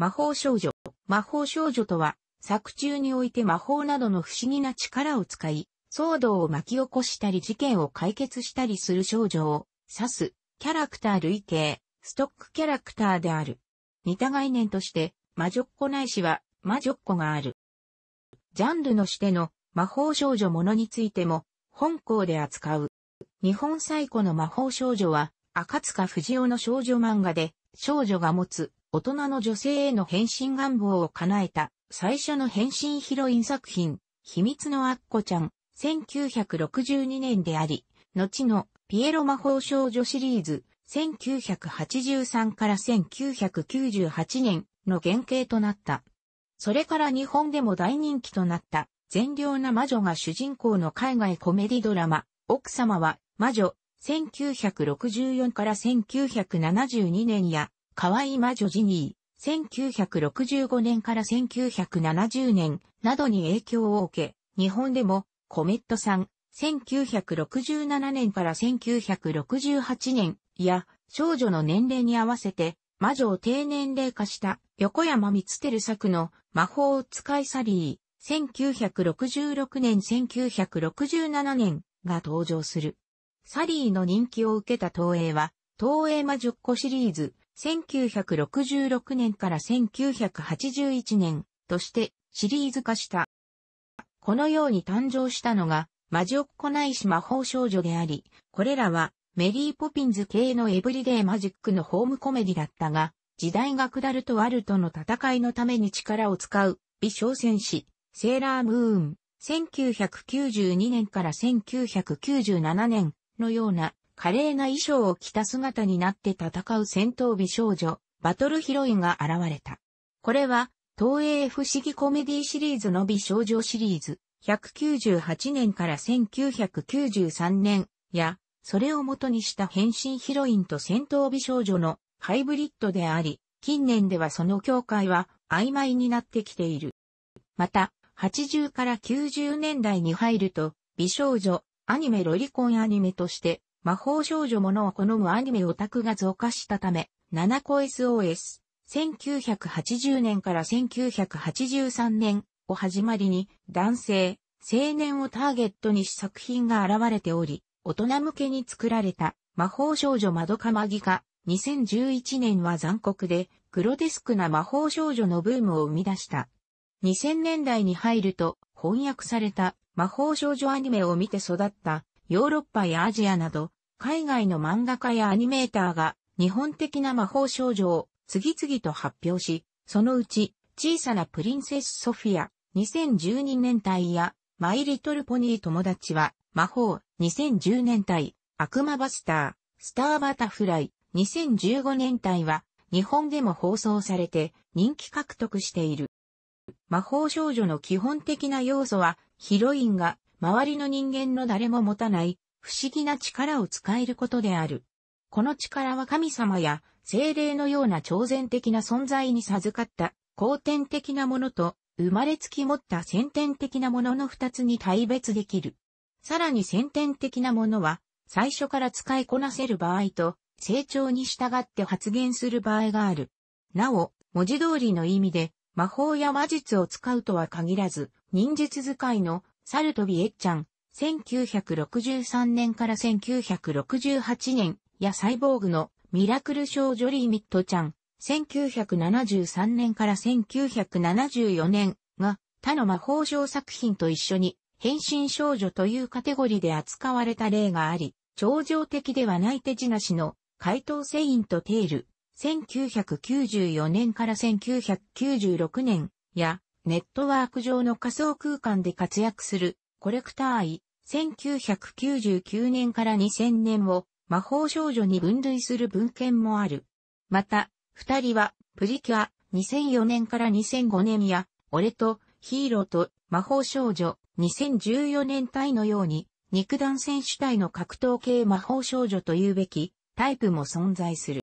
魔法少女。魔法少女とは、作中において魔法などの不思議な力を使い、騒動を巻き起こしたり事件を解決したりする少女を指す、キャラクター類型、ストックキャラクターである。似た概念として、魔女っ子ないしは、魔女っ子がある。ジャンルのしての魔法少女ものについても、本校で扱う。日本最古の魔法少女は、赤塚不二夫の少女漫画で、少女が持つ大人の女性への変身願望を叶えた最初の変身ヒロイン作品、秘密のアッコちゃん、1962年であり、後のピエロ魔法少女シリーズ、1983から1998年の原型となった。それから日本でも大人気となった善良な魔女が主人公の海外コメディドラマ、奥様は魔女1964から1972年や、河合魔女ジニー、1965年から1970年などに影響を受け、日本でもコメットさん、1967年から1968年や、少女の年齢に合わせて、魔女を低年齢化した横山光輝作の魔法を使いサリー、1966年1967年が登場する。サリーの人気を受けた東映は、東映魔10個シリーズ、1966年から1981年としてシリーズ化した。このように誕生したのが、魔女っ子ないし魔法少女であり、これらはメリーポピンズ系のエブリデイマジックのホームコメディだったが、時代が下るとワルとの戦いのために力を使う、美少戦士、セーラームーン、1992年から1997年のような華麗な衣装を着た姿になって戦う戦闘美少女、バトルヒロインが現れた。これは、東映不思議コメディシリーズの美少女シリーズ、198年から1993年や、それを元にした変身ヒロインと戦闘美少女のハイブリッドであり、近年ではその境界は曖昧になってきている。また、80から90年代に入ると、美少女、アニメロリコンアニメとして、魔法少女ものを好むアニメオタクが増加したため、7個 SOS、1980年から1983年を始まりに、男性、青年をターゲットにし作品が現れており、大人向けに作られた魔法少女窓かまぎカ、2011年は残酷で、グロデスクな魔法少女のブームを生み出した。2000年代に入ると翻訳された魔法少女アニメを見て育ったヨーロッパやアジアなど、海外の漫画家やアニメーターが日本的な魔法少女を次々と発表し、そのうち小さなプリンセスソフィア2012年代やマイリトルポニー友達は魔法2010年代悪魔バスタースターバタフライ2015年代は日本でも放送されて人気獲得している。魔法少女の基本的な要素はヒロインが周りの人間の誰も持たない不思議な力を使えることである。この力は神様や精霊のような超然的な存在に授かった後天的なものと生まれつき持った先天的なものの二つに対別できる。さらに先天的なものは最初から使いこなせる場合と成長に従って発現する場合がある。なお、文字通りの意味で魔法や魔術を使うとは限らず、忍術使いのサルトビエッチャン、1963年から1968年、やサイボーグのミラクル少女リミットちゃん、1973年から1974年が他の魔法省作品と一緒に変身少女というカテゴリーで扱われた例があり、超常的ではない手品師の怪盗セイントテール、1994年から1996年やネットワーク上の仮想空間で活躍するコレクター愛1999年から2000年を魔法少女に分類する文献もある。また、二人はプリキュア2004年から2005年や俺とヒーローと魔法少女2014年体のように肉弾戦主体の格闘系魔法少女というべきタイプも存在する。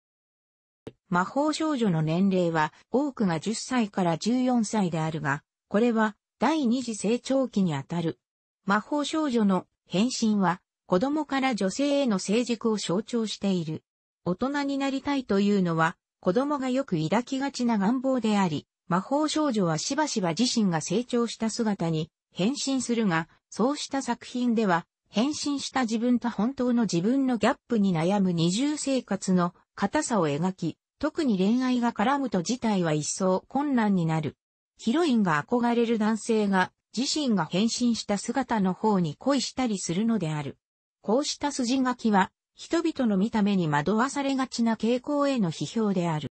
魔法少女の年齢は多くが10歳から14歳であるが、これは第二次成長期にあたる。魔法少女の変身は子供から女性への成熟を象徴している。大人になりたいというのは子供がよく抱きがちな願望であり、魔法少女はしばしば自身が成長した姿に変身するが、そうした作品では変身した自分と本当の自分のギャップに悩む二重生活の硬さを描き、特に恋愛が絡むと事態は一層困難になる。ヒロインが憧れる男性が自身が変身した姿の方に恋したりするのである。こうした筋書きは人々の見た目に惑わされがちな傾向への批評である。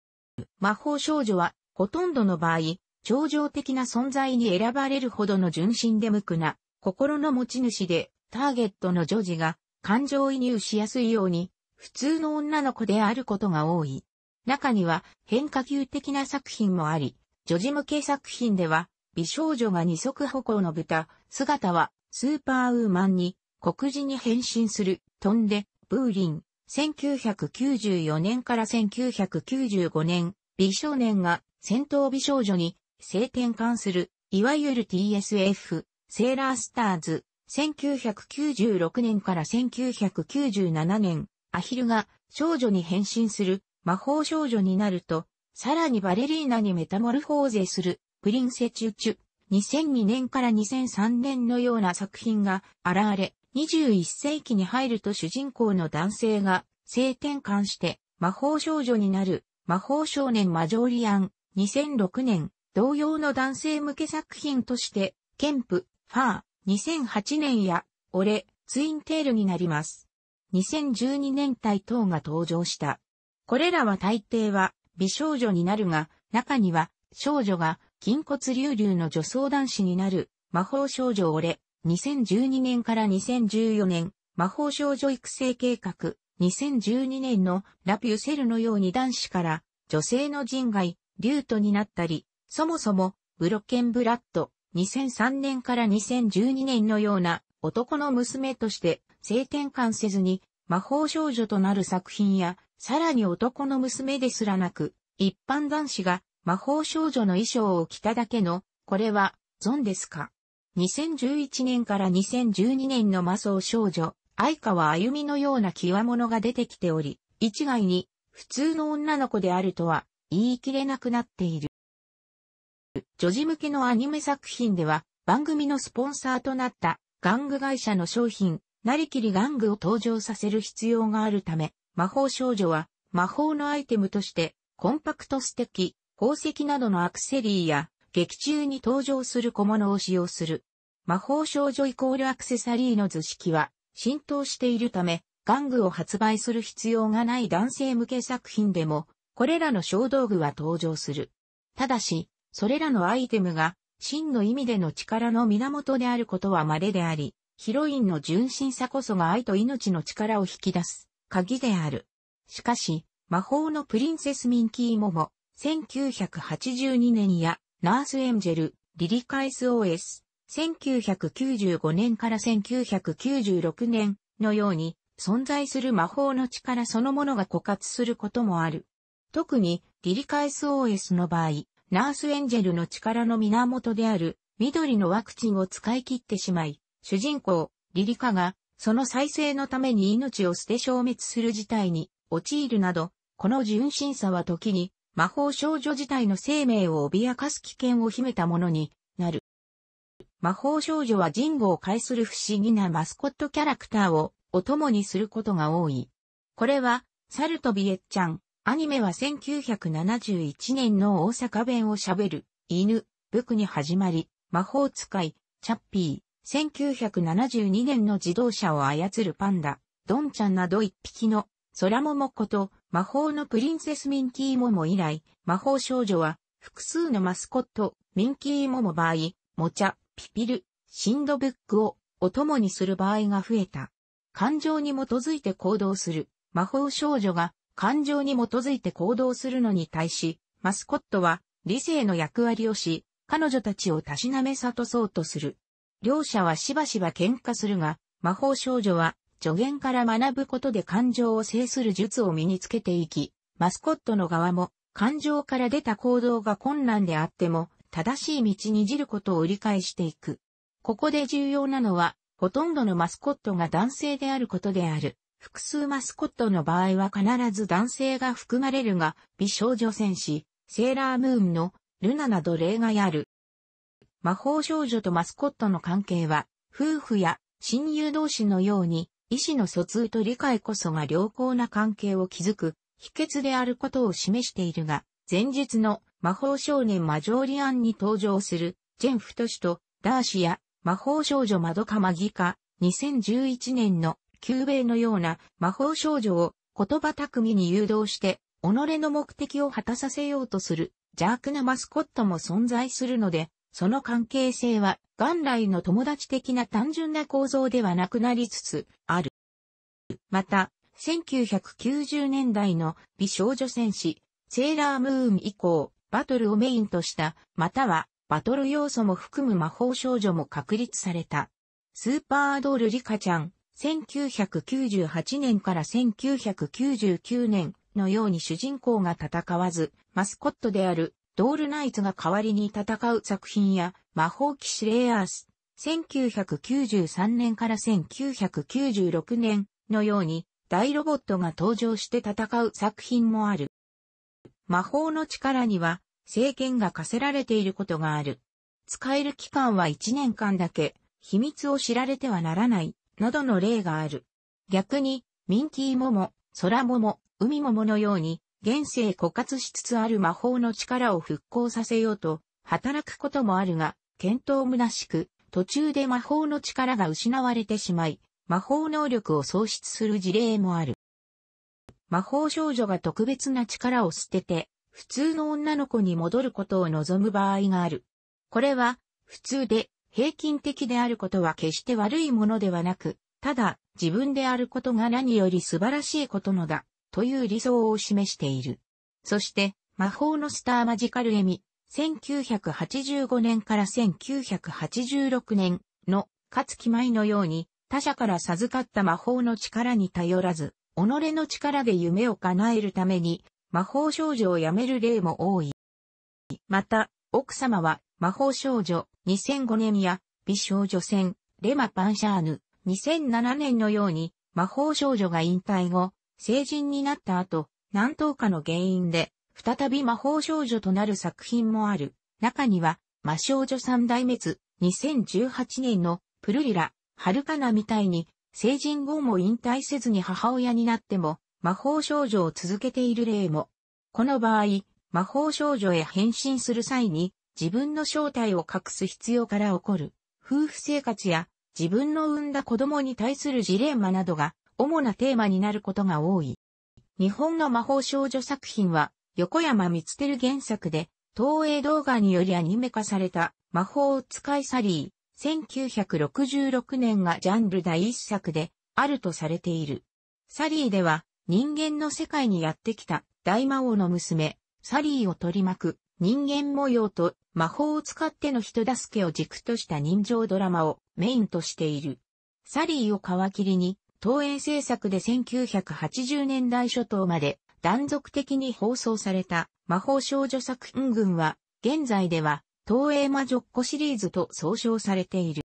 魔法少女はほとんどの場合、超常的な存在に選ばれるほどの純真で無垢な心の持ち主でターゲットの女児が感情移入しやすいように普通の女の子であることが多い。中には変化球的な作品もあり、女児向け作品では、美少女が二足歩行の豚、姿はスーパーウーマンに黒人に変身する、飛んで、ブーリン、1994年から1995年、美少年が戦闘美少女に性転換する、いわゆる TSF、セーラースターズ、1996年から1997年、アヒルが少女に変身する魔法少女になると、さらにバレリーナにメタモルフォーゼする、プリンセチュチュ。2002年から2003年のような作品が現れ、21世紀に入ると主人公の男性が性転換して魔法少女になる魔法少年マジョーリアン。2006年、同様の男性向け作品として、ケンプ、ファー、2008年や、俺、ツインテールになります。2012年帯等が登場した。これらは大抵は美少女になるが、中には少女が筋骨隆々の女装男子になる魔法少女俺2012年から2014年魔法少女育成計画2012年のラピュセルのように男子から女性の人外リュートになったり、そもそもブロケンブラッド2003年から2012年のような男の娘として性転換せずに魔法少女となる作品やさらに男の娘ですらなく、一般男子が魔法少女の衣装を着ただけの、これは、ゾンですか。2011年から2012年の魔装少女、愛川歩みのような際物が出てきており、一概に、普通の女の子であるとは、言い切れなくなっている。女児向けのアニメ作品では、番組のスポンサーとなった、玩具会社の商品、なりきり玩具を登場させる必要があるため、魔法少女は、魔法のアイテムとして、コンパクトステキ、宝石などのアクセリーや、劇中に登場する小物を使用する。魔法少女イコールアクセサリーの図式は、浸透しているため、玩具を発売する必要がない男性向け作品でも、これらの小道具は登場する。ただし、それらのアイテムが、真の意味での力の源であることは稀であり、ヒロインの純真さこそが愛と命の力を引き出す。鍵である。しかし、魔法のプリンセスミンキーモも、1982年や、ナースエンジェル、リリカ SOS、1995年から1996年のように、存在する魔法の力そのものが枯渇することもある。特に、リリカ SOS の場合、ナースエンジェルの力の源である、緑のワクチンを使い切ってしまい、主人公、リリカがその再生のために命を捨て消滅する事態に陥るなど、この純真さは時に魔法少女自体の生命を脅かす危険を秘めたものになる。魔法少女は人語を介する不思議なマスコットキャラクターをお供にすることが多い。これは、サルとビエッちゃん、アニメは1971年の大阪弁を喋る、犬、ブクに始まり、魔法使い、チャッピー、1972年の自動車を操るパンダ、ドンちゃんなど一匹の、空桃子と魔法のプリンセスミンキーモモ以来、魔法少女は、複数のマスコット、ミンキーモモ場合、もちゃ、ピピル、シンドブックを、お供にする場合が増えた。感情に基づいて行動する、魔法少女が、感情に基づいて行動するのに対し、マスコットは理性の役割をし、彼女たちをたしなめ悟そうとする。両者はしばしば喧嘩するが、魔法少女は助言から学ぶことで感情を制する術を身につけていき、マスコットの側も感情から出た行動が困難であっても正しい道にじることを理解していく。ここで重要なのは、ほとんどのマスコットが男性であることである。複数マスコットの場合は必ず男性が含まれるが、美少女戦士、セーラームーンのルナなど例外ある。魔法少女とマスコットの関係は、夫婦や親友同士のように、意思の疎通と理解こそが良好な関係を築く秘訣であることを示しているが、前日の魔法少年マジョーリアンに登場するジェン・フトシとダーシや魔法少女マドカマギカ2011年の旧米のような魔法少女を言葉巧みに誘導して己の目的を果たさせようとする邪悪なマスコットも存在するのでその関係性は元来の友達的な単純な構造ではなくなりつつある。また、1990年代の美少女戦士、セーラームーン以降、バトルをメインとした、またはバトル要素も含む魔法少女も確立された。スーパードールリカちゃん、1998年から1999年のように主人公が戦わず、マスコットであるドールナイツが代わりに戦う作品や、魔法騎士レイアース、1993年から1996年のように、大ロボットが登場して戦う作品もある。魔法の力には、制限が課せられていることがある。使える期間は1年間だけ、秘密を知られてはならない、などの例がある。逆に、ミンキーモモ、ラモモ、海モモのように、現世枯渇しつつある魔法の力を復興させようと、働くこともあるが、検討虚しく、途中で魔法の力が失われてしまい、魔法能力を喪失する事例もある。魔法少女が特別な力を捨てて、普通の女の子に戻ることを望む場合がある。これは、普通で、平均的であることは決して悪いものではなく、ただ、自分であることが何より素晴らしいことのだ。という理想を示している。そして、魔法のスターマジカルエミ、1985年から1986年の勝木舞のように、他者から授かった魔法の力に頼らず、己の力で夢を叶えるために、魔法少女をやめる例も多い。また、奥様は、魔法少女、2005年や、美少女戦、レマ・パンシャーヌ、2007年のように、魔法少女が引退後、成人になった後、何等かの原因で、再び魔法少女となる作品もある。中には、魔少女三代滅、2018年のプルリラ、ハルカナみたいに、成人後も引退せずに母親になっても、魔法少女を続けている例も。この場合、魔法少女へ変身する際に、自分の正体を隠す必要から起こる、夫婦生活や自分の産んだ子供に対するジレンマなどが主なテーマになることが多い。日本の魔法少女作品は、横山光輝原作で、東映動画によりアニメ化された魔法使いサリー、1966年がジャンル第一作で、あるとされている。サリーでは、人間の世界にやってきた大魔王の娘、サリーを取り巻く人間模様と魔法を使っての人助けを軸とした人情ドラマをメインとしている。サリーを皮切りに東映制作で1980年代初頭まで断続的に放送された魔法少女作品群は、現在では東映魔女っ子シリーズと総称されている。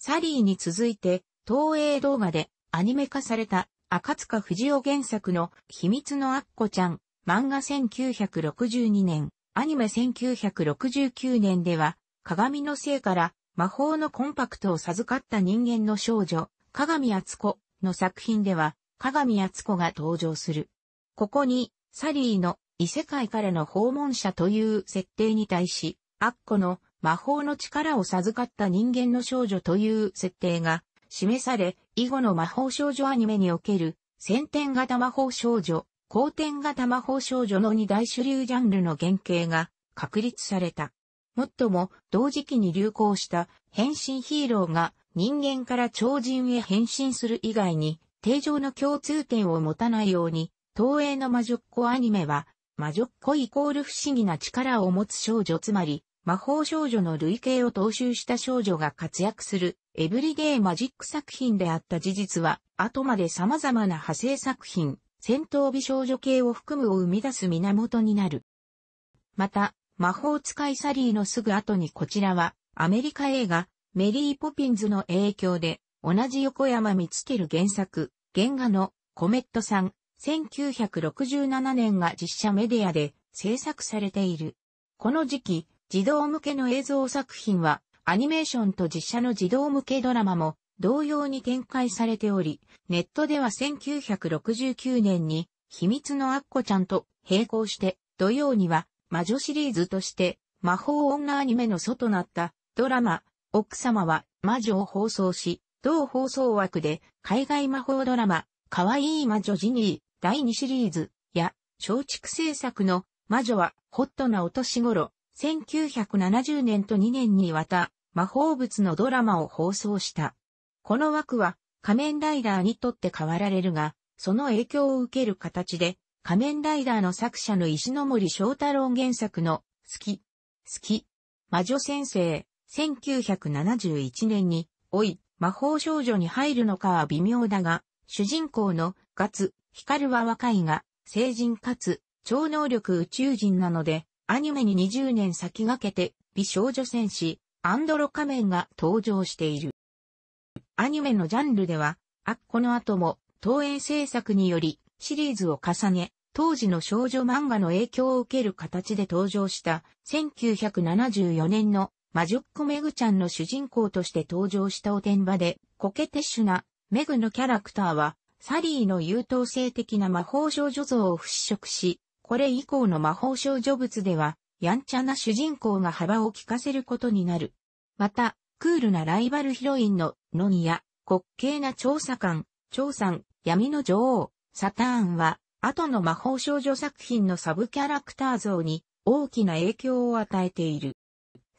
サリーに続いて、東映動画でアニメ化された赤塚不二夫原作の秘密のアッコちゃん、漫画1962年、アニメ1969年では、鏡のせいから魔法のコンパクトを授かった人間の少女、鏡厚子の作品では、鏡厚子が登場する。ここに、サリーの異世界からの訪問者という設定に対し、アッコの魔法の力を授かった人間の少女という設定が示され、以後の魔法少女アニメにおける、先天型魔法少女、後天型魔法少女の二大主流ジャンルの原型が確立された。もっとも、同時期に流行した変身ヒーローが人間から超人へ変身する以外に、定常の共通点を持たないように、東映の魔女っ子アニメは、魔女っ子イコール不思議な力を持つ少女つまり、魔法少女の類型を踏襲した少女が活躍するエブリデイマジック作品であった事実は、後まで様々な派生作品、戦闘美少女系を含むを生み出す源になる。また、魔法使いサリーのすぐ後にこちらは、アメリカ映画、メリー・ポピンズの影響で、同じ横山光輝原作、原画のコメットさん、1967年が実写メディアで制作されている。この時期、児童向けの映像作品は、アニメーションと実写の児童向けドラマも同様に展開されており、ネットでは1969年に、秘密のアッコちゃんと並行して、土曜には、魔女シリーズとして、魔法女アニメの祖となった、ドラマ、奥様は魔女を放送し、同放送枠で海外魔法ドラマ、かわいい魔女ジニー第2シリーズや松竹製作の魔女はホットなお年頃、1970年と2年にわた魔法物のドラマを放送した。この枠は仮面ライダーにとって変わられるが、その影響を受ける形で仮面ライダーの作者の石森章太郎原作の好き、好き、魔女先生、1971年に、おい、魔法少女に入るのかは微妙だが、主人公のガツ、ヒカルは若いが、成人かつ、超能力宇宙人なので、アニメに20年先駆けて、美少女戦士、アンドロ仮面が登場している。アニメのジャンルでは、アッコの後も、東映制作により、シリーズを重ね、当時の少女漫画の影響を受ける形で登場した1974年の魔っ子メグちゃんの主人公として登場したおてんばで、コケテッシュなメグのキャラクターは、サリーの優等生的な魔法少女像を払拭し、これ以降の魔法少女物では、やんちゃな主人公が幅を利かせることになる。また、クールなライバルヒロインのノニや、滑稽な調査官、調さん、闇の女王、サターンは、後の魔法少女作品のサブキャラクター像に大きな影響を与えている。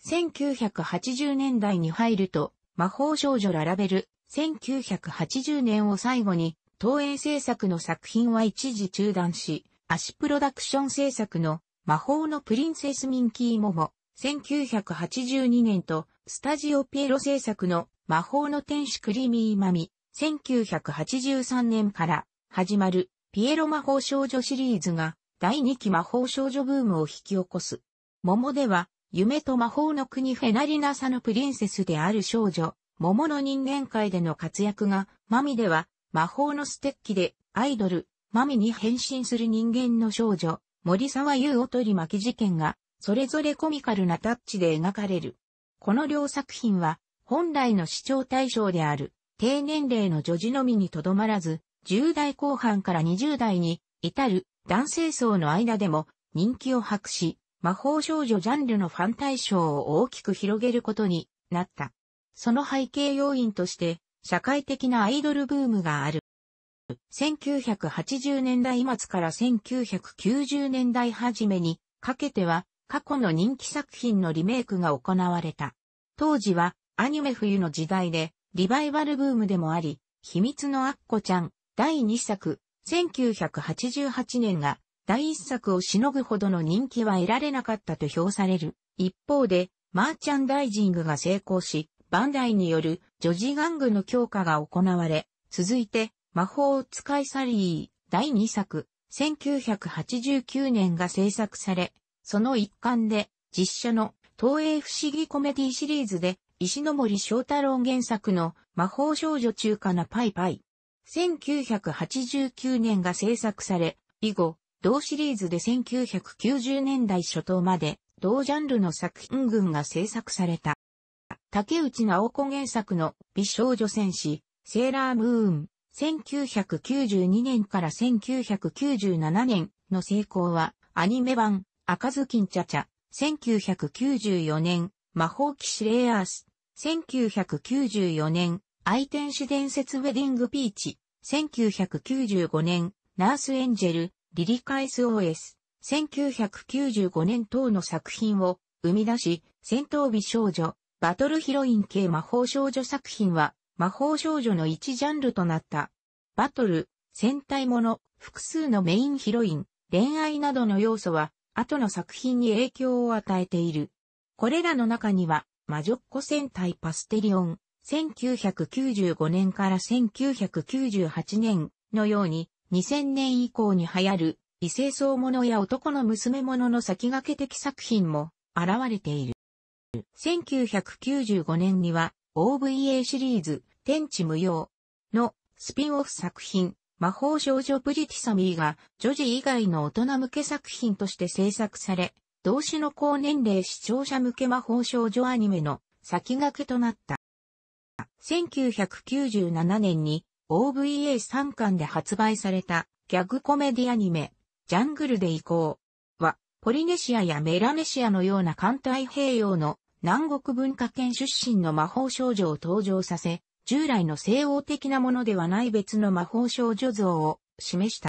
1980年代に入ると、魔法少女ララベル、1980年を最後に、東映制作の作品は一時中断し、アシプロダクション制作の魔法のプリンセスミンキーモモ、1982年と、スタジオピエロ制作の魔法の天使クリーミーマミ、1983年から始まるピエロ魔法少女シリーズが第2期魔法少女ブームを引き起こす。モでは夢と魔法の国フェナリナサのプリンセスである少女、桃の人間界での活躍が、マミでは、魔法のステッキで、アイドル、マミに変身する人間の少女、森沢優を取り巻き事件が、それぞれコミカルなタッチで描かれる。この両作品は、本来の視聴対象である、低年齢の女児のみにとどまらず、10代後半から20代に至る男性層の間でも人気を博し、魔法少女ジャンルのファン対象を大きく広げることになった。その背景要因として、社会的なアイドルブームがある。1980年代末から1990年代初めにかけては過去の人気作品のリメイクが行われた。当時はアニメ冬の時代でリバイバルブームでもあり、秘密のアッコちゃん第2作1988年が第一作をしのぐほどの人気は得られなかったと評される。一方で、マーチャンダイジングが成功し、バンダイによる女ガ玩具の強化が行われ、続いて、魔法使いサリー第二作、1989年が制作され、その一環で、実写の東映不思議コメディシリーズで、石森翔太郎原作の魔法少女中華なパイパイ。1989年が制作され、以後、同シリーズで1990年代初頭まで、同ジャンルの作品群が制作された。竹内直子原作の美少女戦士、セーラームーン、1992年から1997年の成功は、アニメ版、赤ずきんちゃちゃ、1994年、魔法騎士レイアース、1994年、愛天使伝説ウェディングピーチ、1995年、ナースエンジェル、リリカ SOS、1995年等の作品を生み出し、戦闘美少女、バトルヒロイン系魔法少女作品は、魔法少女の一ジャンルとなった。バトル、戦隊もの、複数のメインヒロイン、恋愛などの要素は、後の作品に影響を与えている。これらの中には、魔女っ子戦隊パステリオン、1995年から1998年のように、2000年以降に流行る、異性相物や男の娘物の先駆け的作品も現れている。1995年には OVA シリーズ天地無用のスピンオフ作品魔法少女プリティサミーが女児以外の大人向け作品として制作され、同種の高年齢視聴者向け魔法少女アニメの先駆けとなった。1997年に o v a 参巻で発売されたギャグコメディアニメ、ジャングルで行こうは、ポリネシアやメラネシアのような艦太平洋の南国文化圏出身の魔法少女を登場させ、従来の西欧的なものではない別の魔法少女像を示した。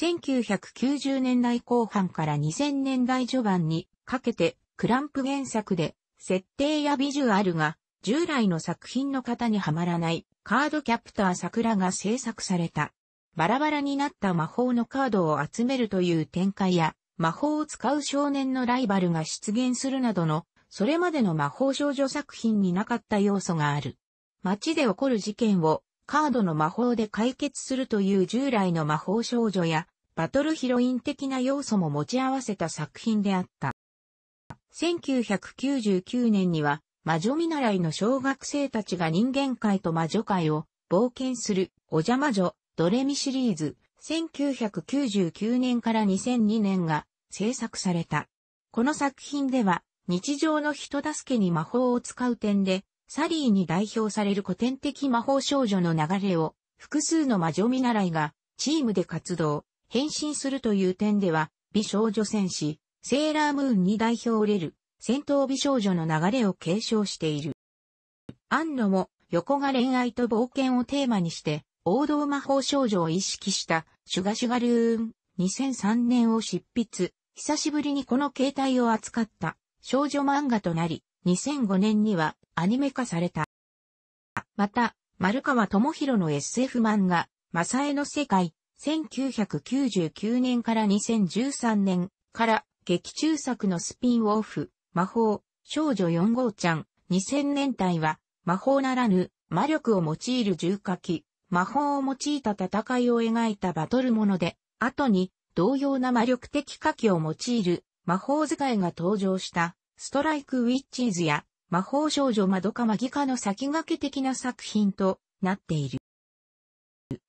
1990年代後半から2000年代序盤にかけてクランプ原作で設定やビジュアルが従来の作品の型にはまらないカードキャプター桜が制作された。バラバラになった魔法のカードを集めるという展開や、魔法を使う少年のライバルが出現するなどの、それまでの魔法少女作品になかった要素がある。街で起こる事件をカードの魔法で解決するという従来の魔法少女や、バトルヒロイン的な要素も持ち合わせた作品であった。1999年には魔女見習いの小学生たちが人間界と魔女界を冒険する、お邪魔女、ドレミシリーズ、1999年から2002年が制作された。この作品では、日常の人助けに魔法を使う点で、サリーに代表される古典的魔法少女の流れを、複数の魔女見習いが、チームで活動、変身するという点では、美少女戦士、セーラームーンに代表れる、戦闘美少女の流れを継承している。安野も横が恋愛と冒険をテーマにして、王道魔法少女を意識したシュガシュガルーン2003年を執筆、久しぶりにこの形態を扱った少女漫画となり、2005年にはアニメ化された。また、丸川智弘の SF 漫画、マサエの世界、1999年から2013年から劇中作のスピンオフ、魔法、少女4号ちゃん、2000年代は、魔法ならぬ、魔力を用いる重火器、魔法を用いた戦いを描いたバトルもので、後に、同様な魔力的火器を用いる、魔法使いが登場した、ストライクウィッチーズや、魔法少女マドカマギカの先駆け的な作品となっている。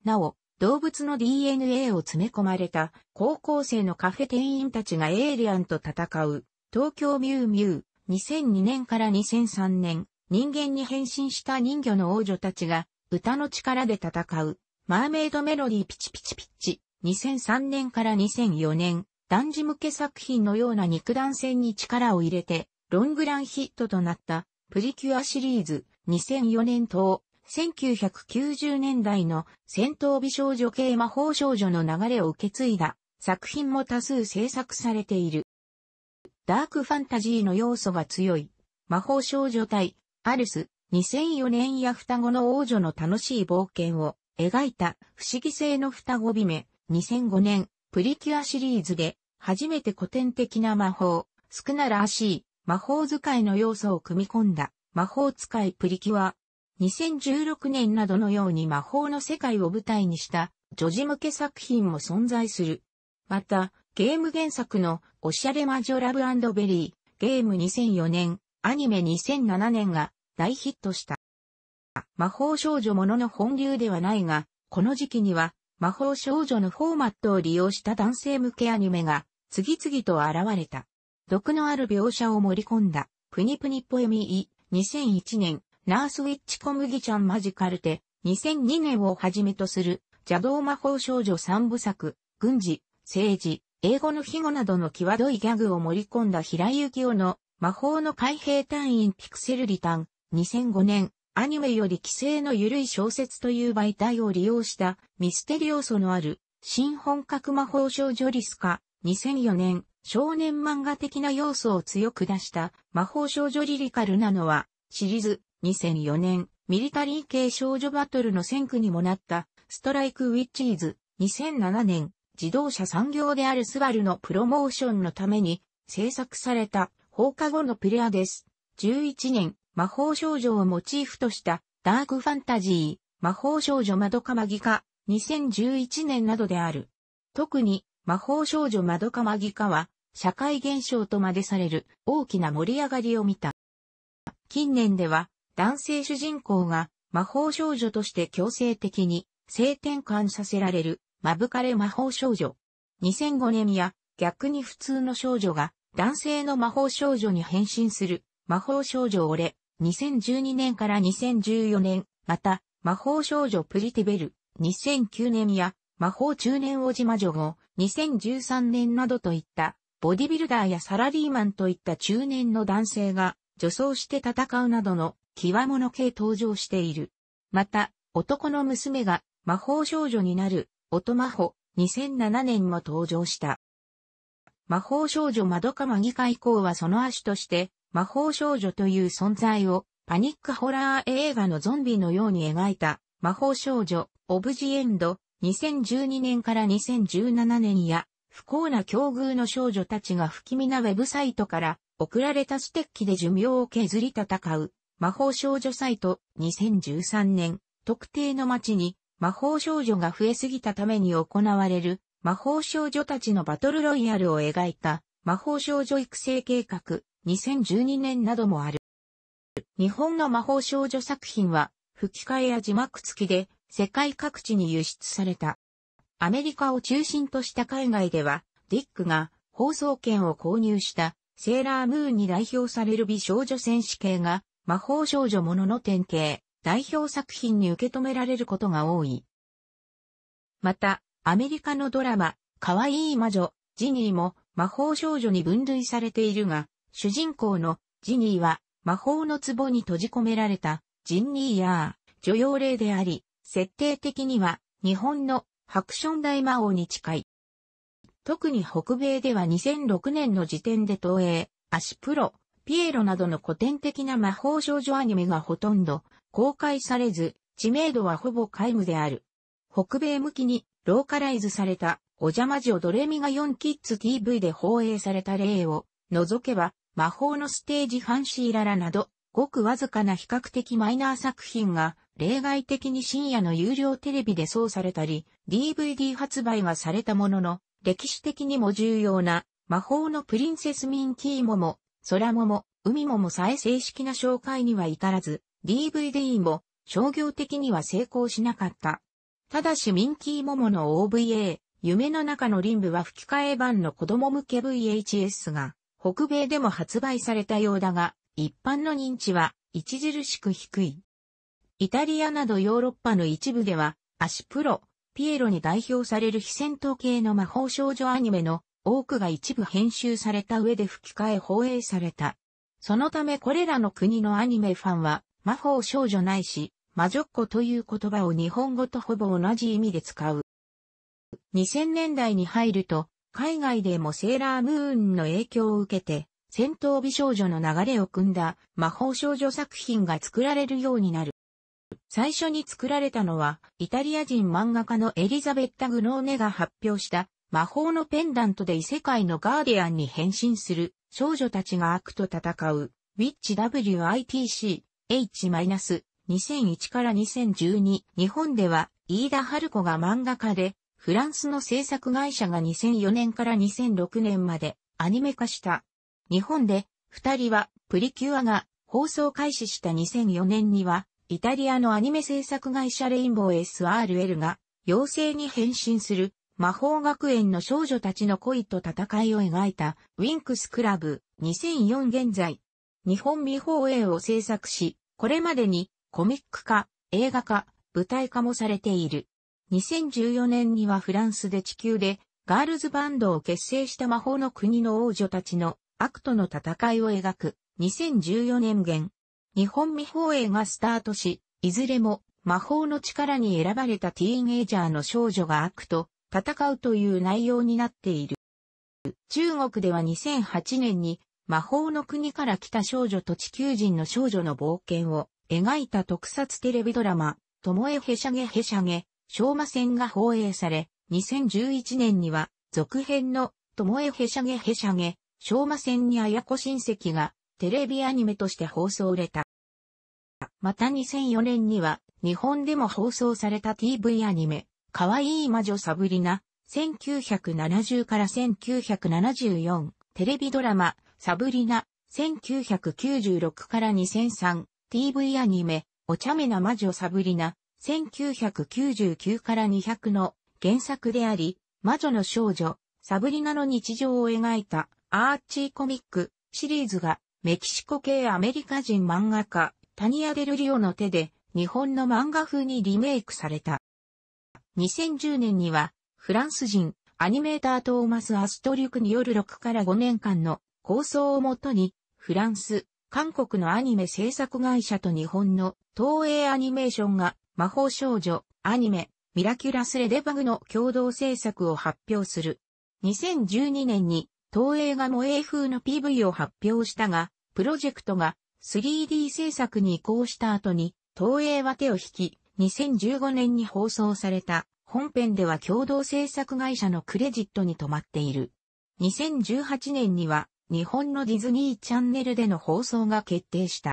なお、動物の DNA を詰め込まれた高校生のカフェ店員たちがエイリアンと戦う東京ミュウミュウ、2002年から2003年、人間に変身した人魚の王女たちが、歌の力で戦う、マーメイドメロディーピチピチピッチ、2003年から2004年、男児向け作品のような肉弾戦に力を入れて、ロングランヒットとなった、プリキュアシリーズ、2004年等、1990年代の戦闘美少女系魔法少女の流れを受け継いだ作品も多数制作されている。ダークファンタジーの要素が強い、魔法少女隊、アルス、2004年や双子の王女の楽しい冒険を描いた不思議性の双子姫目、2005年、プリキュアシリーズで、初めて古典的な魔法、少ならしい、魔法使いの要素を組み込んだ、魔法使いプリキュア。2016年などのように魔法の世界を舞台にした、女児向け作品も存在する。また、ゲーム原作のおしゃれ魔女ラブベリー、ゲーム2004年、アニメ2007年が大ヒットした。魔法少女ものの本流ではないが、この時期には魔法少女のフォーマットを利用した男性向けアニメが次々と現れた。毒のある描写を盛り込んだ、プニプニポエミイ、2001年、ナースウィッチ小麦ちゃんマジカルテ、2002年をはじめとする、邪道魔法少女三部作、軍事、政治、英語の庇護などの際どいギャグを盛り込んだ平井幸雄の魔法の海兵隊員ピクセルリタン2005年アニメより規制の緩い小説という媒体を利用したミステリ要素のある新本格魔法少女リスカ2004年少年漫画的な要素を強く出した魔法少女リリカルなのはシリーズ2004年ミリタリー系少女バトルの先駆にもなったストライクウィッチーズ2007年自動車産業であるスバルのプロモーションのために制作された放課後のプレアです。11年、魔法少女をモチーフとしたダークファンタジー、魔法少女窓かまぎか、2011年などである。特に、魔法少女窓かまぎかは、社会現象とまでされる大きな盛り上がりを見た。近年では、男性主人公が魔法少女として強制的に性転換させられるまぶかれ魔法少女。2005年や、逆に普通の少女が、男性の魔法少女に変身する、魔法少女俺、2012年から2014年、また、魔法少女プリティベル、2009年や、魔法中年王子魔女号、2013年などといった、ボディビルダーやサラリーマンといった中年の男性が、女装して戦うなどの、極物系登場している。また、男の娘が魔法少女になる音魔法、2007年も登場した。魔法少女マドカマギカ以降はその足として、魔法少女という存在を、パニックホラー映画のゾンビのように描いた、魔法少女、オブジエンド、2012年から2017年や、不幸な境遇の少女たちが不気味なウェブサイトから、送られたステッキで寿命を削り戦う、魔法少女サイト、2013年、特定の街に魔法少女が増えすぎたために行われる魔法少女たちのバトルロイヤルを描いた魔法少女育成計画2012年などもある。日本の魔法少女作品は吹き替えや字幕付きで世界各地に輸出された。アメリカを中心とした海外ではディックが放送権を購入したセーラームーンに代表される美少女戦士系が魔法少女ものの典型代表作品に受け止められることが多い。また、アメリカのドラマ、可愛い魔女、ジニーも魔法少女に分類されているが、主人公のジニーは魔法の壺に閉じ込められたジンニーやー、女用霊であり、設定的には日本のハクション大魔王に近い。特に北米では2006年の時点で東映、アシプロ、ピエロなどの古典的な魔法少女アニメがほとんど公開されず、知名度はほぼ皆無である。北米向きにローカライズされたお邪魔女ドレミが4キッズ TV で放映された例を除けば魔法のステージファンシーララなどごくわずかな比較的マイナー作品が例外的に深夜の有料テレビで送されたり DVD 発売がされたものの歴史的にも重要な魔法のプリンセスミンキーモも空もも海ももさえ正式な紹介には至らず DVD も商業的には成功しなかった。ただしミンキーモモの OVA、夢の中のリンブは吹き替え版の子供向け VHS が北米でも発売されたようだが、一般の認知は著しく低い。イタリアなどヨーロッパの一部では、アシプロ、ピエロに代表される非戦闘系の魔法少女アニメの多くが一部編集された上で吹き替え放映された。そのためこれらの国のアニメファンは魔法少女ないし、魔女っ子という言葉を日本語とほぼ同じ意味で使う。2000年代に入ると、海外でもセーラームーンの影響を受けて、戦闘美少女の流れを組んだ魔法少女作品が作られるようになる。最初に作られたのは、イタリア人漫画家のエリザベッタ・グローネが発表した魔法のペンダントで異世界のガーディアンに変身する少女たちが悪と戦う、ウィッチ WITC H-2001 から2012日本では飯田春子が漫画家でフランスの制作会社が2004年から2006年までアニメ化した。日本で二人はプリキュアが放送開始した2004年にはイタリアのアニメ制作会社レインボー SRL が妖精に変身する魔法学園の少女たちの恋と戦いを描いたウィンクスクラブ2004現在、日本未放映を制作し、これまでにコミック化、映画化、舞台化もされている。2014年にはフランスで地球でガールズバンドを結成した魔法の国の王女たちの悪との戦いを描く2014年現。日本未放映がスタートし、いずれも魔法の力に選ばれたティーンエイジャーの少女が悪と戦うという内容になっている。中国では2008年に魔法の国から来た少女と地球人の少女の冒険を描いた特撮テレビドラマ、ともえへしゃげへしゃげ、昭和戦が放映され、2011年には続編のともえへしゃげへしゃげ、昭和戦にあやこ親戚がテレビアニメとして放送れた。また2004年には日本でも放送された TV アニメ、かわいい魔女サブリナ、1970から1974テレビドラマ、サブリナ、1996から2003、TV アニメ、お茶目な魔女サブリナ、1999から200の原作であり、魔女の少女、サブリナの日常を描いたアーチーコミックシリーズがメキシコ系アメリカ人漫画家タニア・デルリオの手で日本の漫画風にリメイクされた。2010年にはフランス人アニメータートーマス・アストリュクによる6から5年間の構想をもとに、フランス、韓国のアニメ制作会社と日本の東映アニメーションが魔法少女、アニメ、ミラキュラス・レデバグの共同制作を発表する。2012年に東映が萌え風の PV を発表したが、プロジェクトが 3D 制作に移行した後に、東映は手を引き、2015年に放送された本編では共同制作会社のクレジットに止まっている。2018年には日本のディズニーチャンネルでの放送が決定した。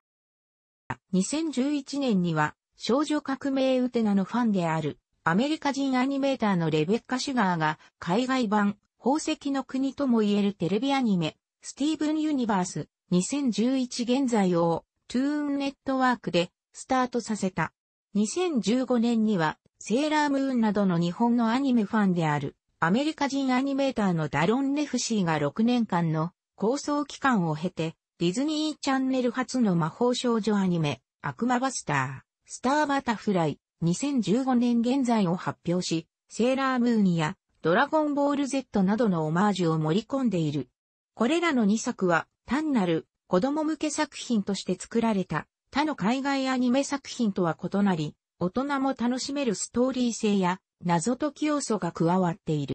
2011年には、少女革命ウテナのファンである、アメリカ人アニメーターのレベッカ・シュガーが、海外版、宝石の国ともいえるテレビアニメ、スティーブン・ユニバース、2011現在を、トゥーンネットワークで、スタートさせた。2015年には、セーラームーンなどの日本のアニメファンである、アメリカ人アニメーターのダロン・ネフシーが6年間の構想期間を経て、ディズニーチャンネル初の魔法少女アニメ、悪魔バスター、スターバタフライ、2015年現在を発表し、セーラームーンやドラゴンボール Z などのオマージュを盛り込んでいる。これらの2作は単なる子供向け作品として作られた他の海外アニメ作品とは異なり、大人も楽しめるストーリー性や謎解き要素が加わっている。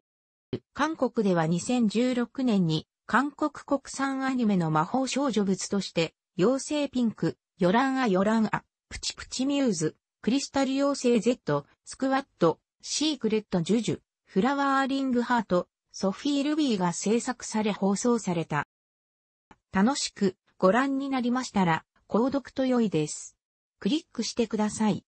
韓国では2016年に韓国国産アニメの魔法少女物として、妖精ピンク、ヨランアヨランア、プチプチミューズ、クリスタル妖精 Z、スクワット、シークレットジュジュ、フラワーリングハート、ソフィー・ルビーが制作され放送された。楽しくご覧になりましたら、購読と良いです。クリックしてください。